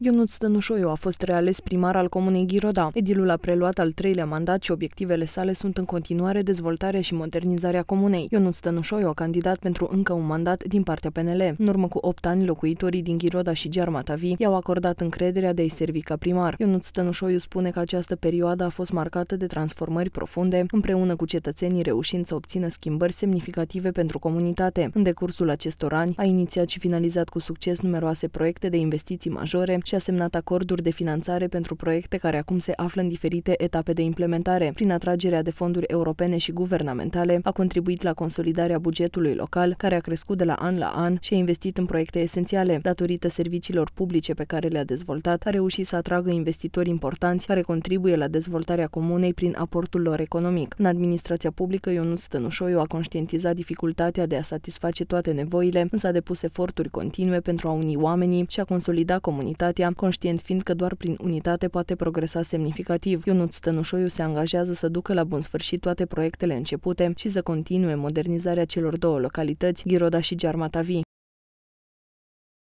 Ionuț Stănușoiu a fost reales primar al comunei Ghiroda. Edilul a preluat al treilea mandat și obiectivele sale sunt în continuare dezvoltarea și modernizarea comunei. Ionuț Stănușoiu a candidat pentru încă un mandat din partea PNL. În urmă cu 8 ani, locuitorii din Ghiroda și Gearmatavi i-au acordat încrederea de a-i servi ca primar. Ionuț Stănușoiu spune că această perioadă a fost marcată de transformări profunde, împreună cu cetățenii reușind să obțină schimbări semnificative pentru comunitate. În decursul acestor ani, a inițiat și finalizat cu succes numeroase proiecte de investiții majore și a semnat acorduri de finanțare pentru proiecte care acum se află în diferite etape de implementare. Prin atragerea de fonduri europene și guvernamentale, a contribuit la consolidarea bugetului local, care a crescut de la an la an și a investit în proiecte esențiale. Datorită serviciilor publice pe care le-a dezvoltat, a reușit să atragă investitori importanți care contribuie la dezvoltarea comunei prin aportul lor economic. În administrația publică, Ionus Stănușoiu a conștientizat dificultatea de a satisface toate nevoile, însă a depus eforturi continue pentru a uni oamenii și a consolida comunitatea Cotia, conștient fiind că doar prin unitate poate progresa semnificativ. Ionut Stănușoiu se angajează să ducă la bun sfârșit toate proiectele începute și să continue modernizarea celor două localități, Ghiroda și Giarmatavi.